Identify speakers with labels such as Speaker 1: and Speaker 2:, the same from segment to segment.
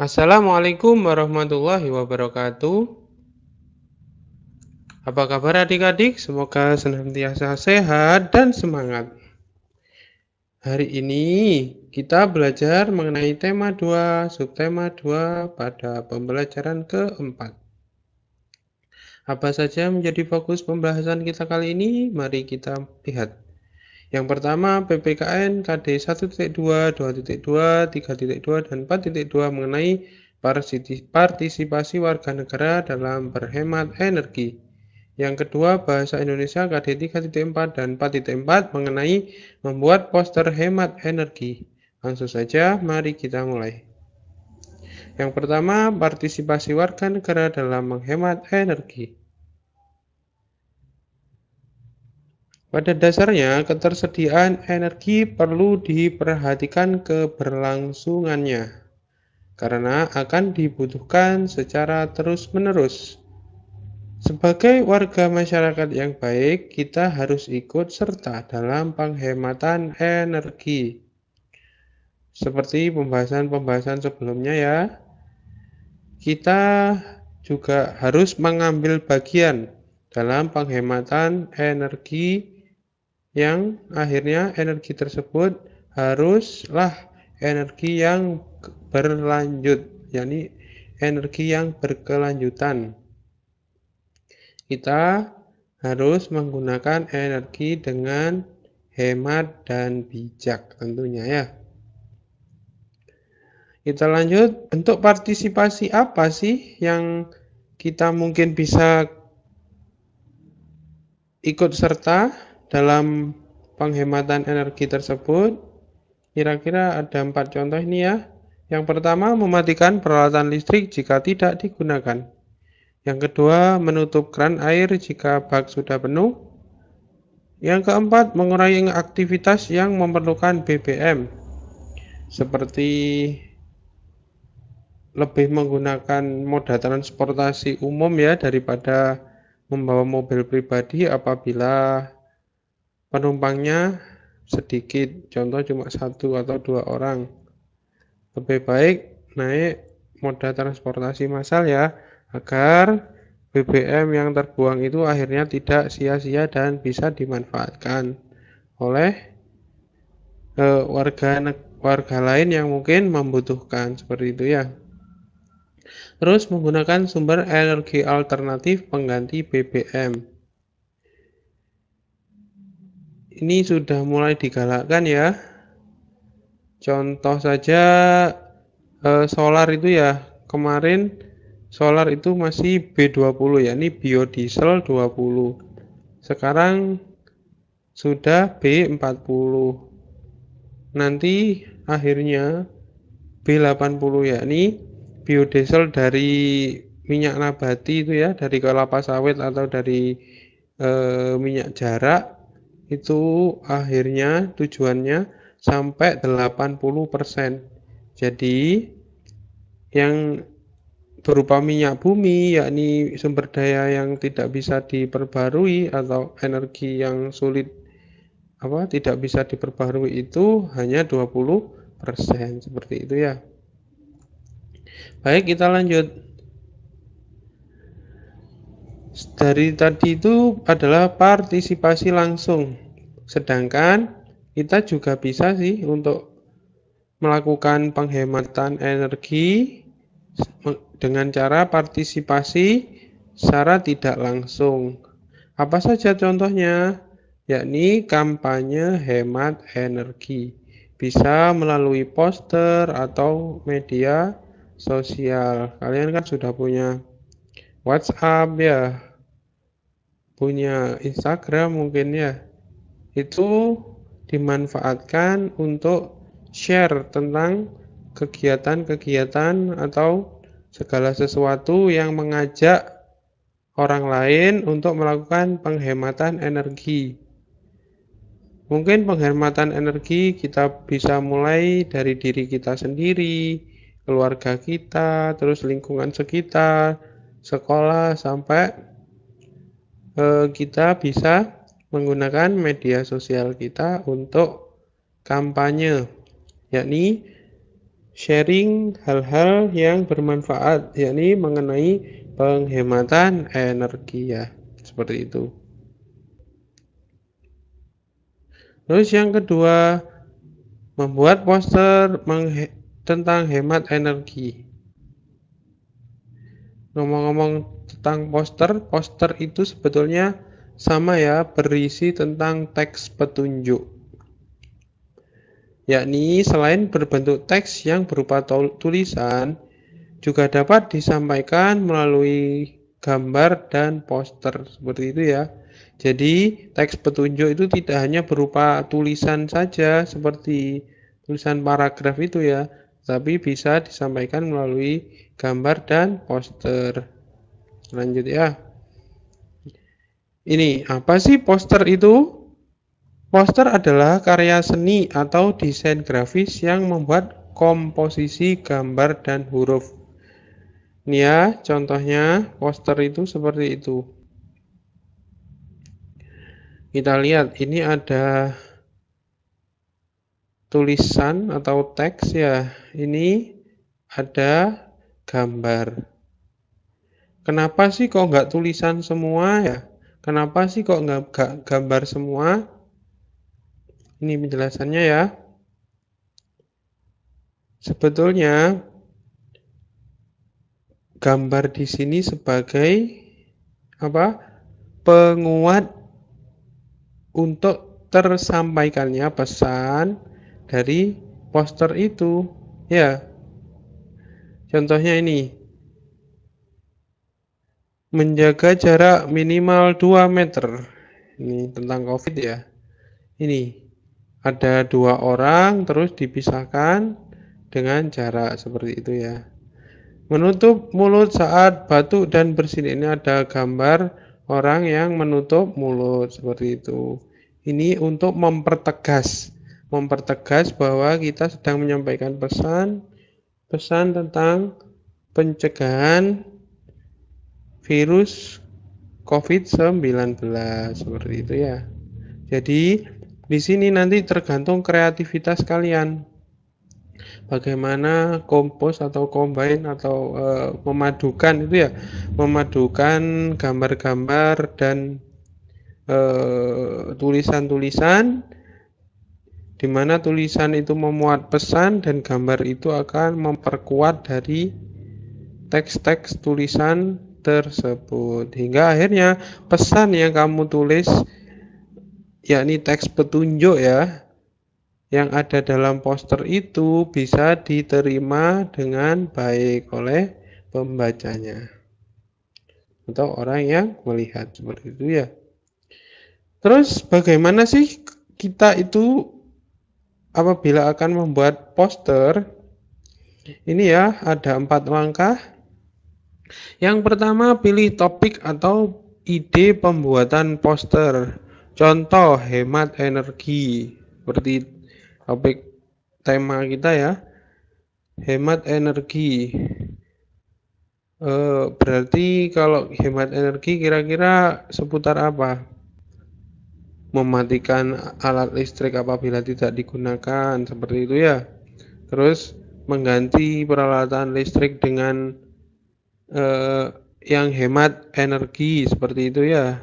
Speaker 1: Assalamualaikum warahmatullahi wabarakatuh. Apa kabar adik-adik? Semoga senantiasa sehat dan semangat. Hari ini kita belajar mengenai tema 2, subtema 2 pada pembelajaran keempat. Apa saja menjadi fokus pembahasan kita kali ini? Mari kita lihat. Yang pertama PPKN KD 1.2, 2.2, 3.2 dan 4.2 mengenai partisipasi warga negara dalam berhemat energi. Yang kedua, Bahasa Indonesia KD 3.4 dan 4.4 mengenai membuat poster hemat energi. Langsung saja, mari kita mulai. Yang pertama, partisipasi warga negara dalam menghemat energi. Pada dasarnya, ketersediaan energi perlu diperhatikan keberlangsungannya karena akan dibutuhkan secara terus-menerus. Sebagai warga masyarakat yang baik, kita harus ikut serta dalam penghematan energi. Seperti pembahasan-pembahasan sebelumnya ya, kita juga harus mengambil bagian dalam penghematan energi yang akhirnya energi tersebut haruslah energi yang berlanjut yakni energi yang berkelanjutan kita harus menggunakan energi dengan hemat dan bijak tentunya ya kita lanjut bentuk partisipasi apa sih yang kita mungkin bisa ikut serta dalam penghematan energi tersebut, kira-kira ada empat contoh ini ya. Yang pertama, mematikan peralatan listrik jika tidak digunakan. Yang kedua, menutup keran air jika bak sudah penuh. Yang keempat, mengurangi aktivitas yang memerlukan BBM, seperti lebih menggunakan moda transportasi umum ya daripada membawa mobil pribadi apabila penumpangnya sedikit, contoh cuma satu atau dua orang. Lebih baik naik moda transportasi massal ya, agar BBM yang terbuang itu akhirnya tidak sia-sia dan bisa dimanfaatkan oleh eh, warga warga lain yang mungkin membutuhkan seperti itu ya. Terus menggunakan sumber energi alternatif pengganti BBM ini sudah mulai digalakkan ya. Contoh saja eh, solar itu ya kemarin solar itu masih B20 ya, ini biodiesel 20. Sekarang sudah B40. Nanti akhirnya B80 ya, ini biodiesel dari minyak nabati itu ya, dari kelapa sawit atau dari e, minyak jarak itu akhirnya tujuannya sampai 80%. Jadi yang berupa minyak bumi yakni sumber daya yang tidak bisa diperbarui atau energi yang sulit apa tidak bisa diperbarui itu hanya 20% seperti itu ya. Baik, kita lanjut dari tadi itu adalah partisipasi langsung. Sedangkan kita juga bisa sih untuk melakukan penghematan energi dengan cara partisipasi secara tidak langsung. Apa saja contohnya? Yakni kampanye hemat energi. Bisa melalui poster atau media sosial. Kalian kan sudah punya WhatsApp ya, punya Instagram mungkin ya, itu dimanfaatkan untuk share tentang kegiatan-kegiatan atau segala sesuatu yang mengajak orang lain untuk melakukan penghematan energi. Mungkin penghematan energi kita bisa mulai dari diri kita sendiri, keluarga kita, terus lingkungan sekitar, sekolah sampai eh, kita bisa menggunakan media sosial kita untuk kampanye yakni sharing hal-hal yang bermanfaat yakni mengenai penghematan energi ya seperti itu terus yang kedua membuat poster tentang hemat energi Ngomong-ngomong tentang poster, poster itu sebetulnya sama ya berisi tentang teks petunjuk. Yakni selain berbentuk teks yang berupa tulisan, juga dapat disampaikan melalui gambar dan poster seperti itu ya. Jadi teks petunjuk itu tidak hanya berupa tulisan saja seperti tulisan paragraf itu ya, tapi bisa disampaikan melalui gambar dan poster. Lanjut ya. Ini apa sih poster itu? Poster adalah karya seni atau desain grafis yang membuat komposisi gambar dan huruf. Ini ya, contohnya poster itu seperti itu. Kita lihat, ini ada tulisan atau teks ya. Ini ada gambar. Kenapa sih kok nggak tulisan semua ya? Kenapa sih kok nggak gambar semua? Ini penjelasannya ya. Sebetulnya gambar di sini sebagai apa? Penguat untuk tersampaikannya pesan dari poster itu, ya. Contohnya ini. Menjaga jarak minimal 2 meter. Ini tentang COVID ya. Ini ada dua orang terus dipisahkan dengan jarak seperti itu ya. Menutup mulut saat batuk dan bersin. Ini ada gambar orang yang menutup mulut seperti itu. Ini untuk mempertegas, mempertegas bahwa kita sedang menyampaikan pesan pesan tentang pencegahan virus COVID-19 seperti itu ya. Jadi di sini nanti tergantung kreativitas kalian. Bagaimana kompos atau combine atau uh, memadukan itu ya, memadukan gambar-gambar dan eh, tulisan-tulisan uh, di mana tulisan itu memuat pesan dan gambar itu akan memperkuat dari teks-teks tulisan tersebut hingga akhirnya pesan yang kamu tulis yakni teks petunjuk ya yang ada dalam poster itu bisa diterima dengan baik oleh pembacanya atau orang yang melihat seperti itu ya terus bagaimana sih kita itu apabila akan membuat poster ini ya ada empat langkah yang pertama pilih topik atau ide pembuatan poster contoh hemat energi seperti topik tema kita ya hemat energi eh, berarti kalau hemat energi kira-kira seputar apa mematikan alat listrik apabila tidak digunakan seperti itu ya terus mengganti peralatan listrik dengan eh, yang hemat energi seperti itu ya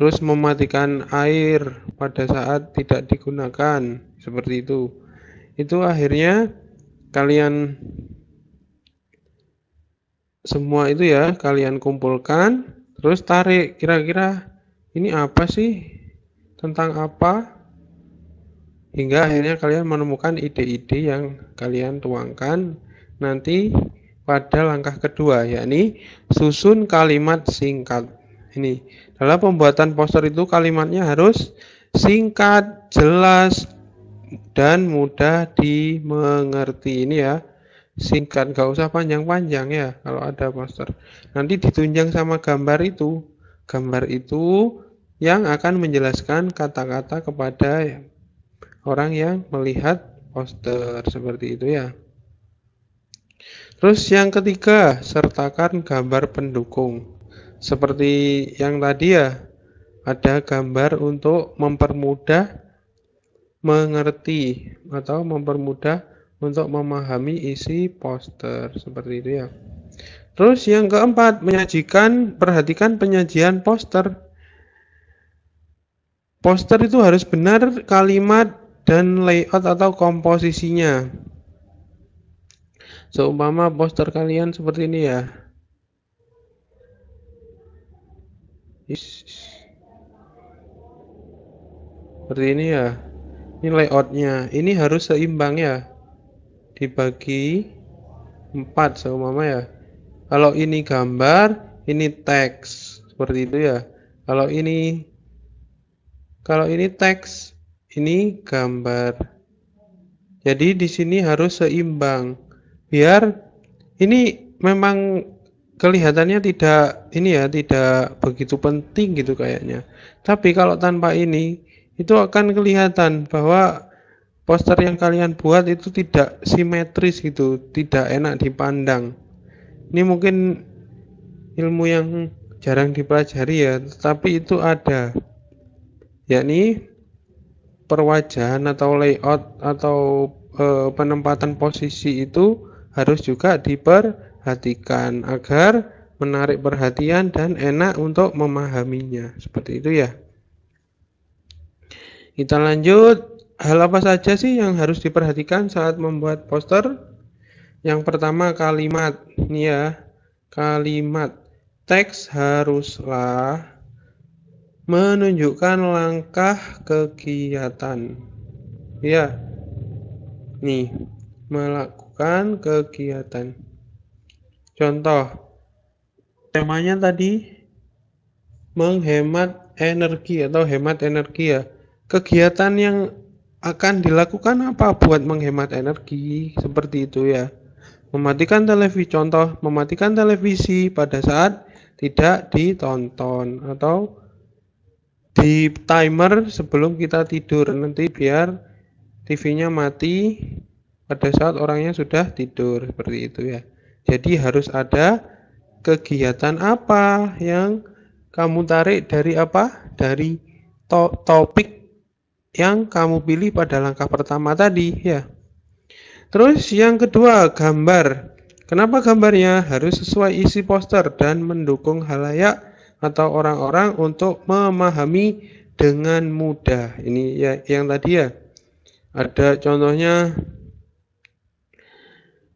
Speaker 1: terus mematikan air pada saat tidak digunakan seperti itu itu akhirnya kalian semua itu ya kalian kumpulkan terus tarik kira-kira ini apa sih? Tentang apa? Hingga akhirnya kalian menemukan ide-ide yang kalian tuangkan nanti pada langkah kedua, yakni susun kalimat singkat. Ini dalam pembuatan poster itu kalimatnya harus singkat, jelas, dan mudah dimengerti ini ya singkat gak usah panjang-panjang ya kalau ada poster nanti ditunjang sama gambar itu gambar itu yang akan menjelaskan kata-kata kepada orang yang melihat poster seperti itu ya. Terus yang ketiga, sertakan gambar pendukung. Seperti yang tadi ya, ada gambar untuk mempermudah mengerti atau mempermudah untuk memahami isi poster seperti itu ya. Terus yang keempat, menyajikan, perhatikan penyajian poster. Poster itu harus benar kalimat dan layout atau komposisinya. Seumpama poster kalian seperti ini ya. Seperti ini ya. Ini layoutnya. Ini harus seimbang ya. Dibagi empat seumpama ya. Kalau ini gambar, ini teks. Seperti itu ya. Kalau ini kalau ini teks, ini gambar. Jadi di sini harus seimbang. Biar ini memang kelihatannya tidak ini ya, tidak begitu penting gitu kayaknya. Tapi kalau tanpa ini itu akan kelihatan bahwa poster yang kalian buat itu tidak simetris gitu, tidak enak dipandang ini mungkin ilmu yang jarang dipelajari ya tetapi itu ada yakni perwajahan atau layout atau e, penempatan posisi itu harus juga diperhatikan agar menarik perhatian dan enak untuk memahaminya seperti itu ya kita lanjut hal apa saja sih yang harus diperhatikan saat membuat poster yang pertama kalimat, nih ya. Kalimat teks haruslah menunjukkan langkah kegiatan. Ya. Nih, melakukan kegiatan. Contoh temanya tadi menghemat energi atau hemat energi ya. Kegiatan yang akan dilakukan apa buat menghemat energi seperti itu ya mematikan televisi contoh mematikan televisi pada saat tidak ditonton atau di timer sebelum kita tidur nanti biar TV-nya mati pada saat orangnya sudah tidur seperti itu ya jadi harus ada kegiatan apa yang kamu tarik dari apa dari to topik yang kamu pilih pada langkah pertama tadi ya Terus yang kedua, gambar. Kenapa gambarnya harus sesuai isi poster dan mendukung halayak atau orang-orang untuk memahami dengan mudah. Ini ya yang tadi ya. Ada contohnya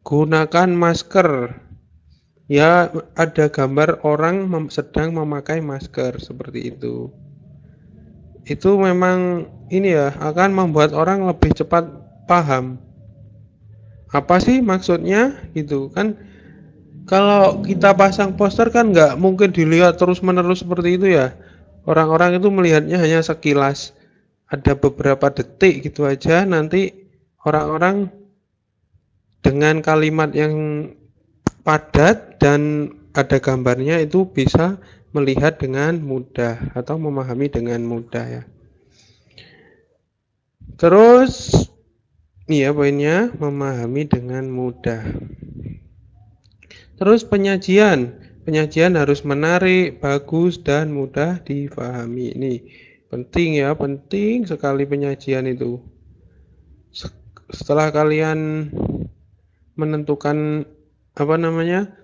Speaker 1: gunakan masker. Ya, ada gambar orang sedang memakai masker seperti itu. Itu memang ini ya akan membuat orang lebih cepat paham apa sih maksudnya gitu kan kalau kita pasang poster kan nggak mungkin dilihat terus menerus seperti itu ya orang-orang itu melihatnya hanya sekilas ada beberapa detik gitu aja nanti orang-orang dengan kalimat yang padat dan ada gambarnya itu bisa melihat dengan mudah atau memahami dengan mudah ya terus Iya, poinnya memahami dengan mudah. Terus penyajian, penyajian harus menarik, bagus dan mudah dipahami. Ini penting ya, penting sekali penyajian itu. Setelah kalian menentukan apa namanya?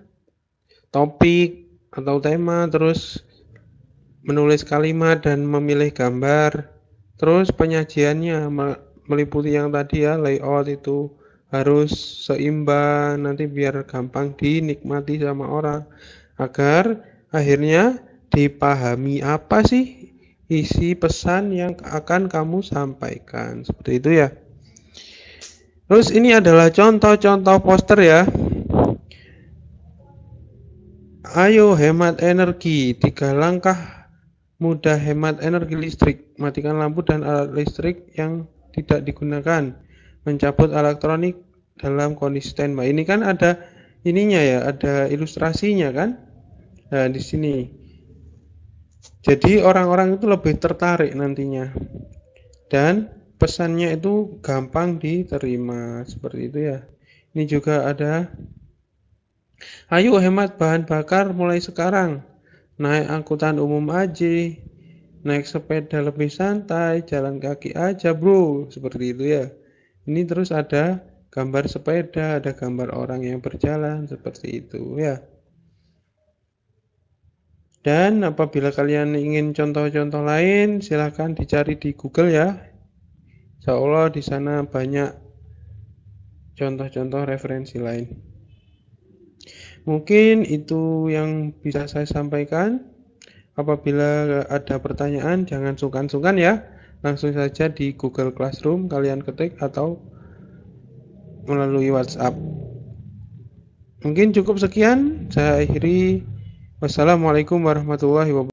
Speaker 1: topik atau tema, terus menulis kalimat dan memilih gambar, terus penyajiannya meliputi yang tadi ya layout itu harus seimbang nanti biar gampang dinikmati sama orang agar akhirnya dipahami apa sih isi pesan yang akan kamu sampaikan seperti itu ya terus ini adalah contoh-contoh poster ya ayo hemat energi tiga langkah mudah hemat energi listrik matikan lampu dan alat listrik yang tidak digunakan mencabut elektronik dalam kondisi standby ini kan ada ininya ya ada ilustrasinya kan nah di sini jadi orang-orang itu lebih tertarik nantinya dan pesannya itu gampang diterima seperti itu ya ini juga ada ayo hemat bahan bakar mulai sekarang naik angkutan umum aja naik sepeda lebih santai, jalan kaki aja bro, seperti itu ya. Ini terus ada gambar sepeda, ada gambar orang yang berjalan, seperti itu ya. Dan apabila kalian ingin contoh-contoh lain, silahkan dicari di Google ya. Insya Allah di sana banyak contoh-contoh referensi lain. Mungkin itu yang bisa saya sampaikan. Apabila ada pertanyaan, jangan sungkan-sungkan ya. Langsung saja di Google Classroom kalian ketik atau melalui WhatsApp. Mungkin cukup sekian. Saya akhiri. Wassalamualaikum warahmatullahi wabarakatuh.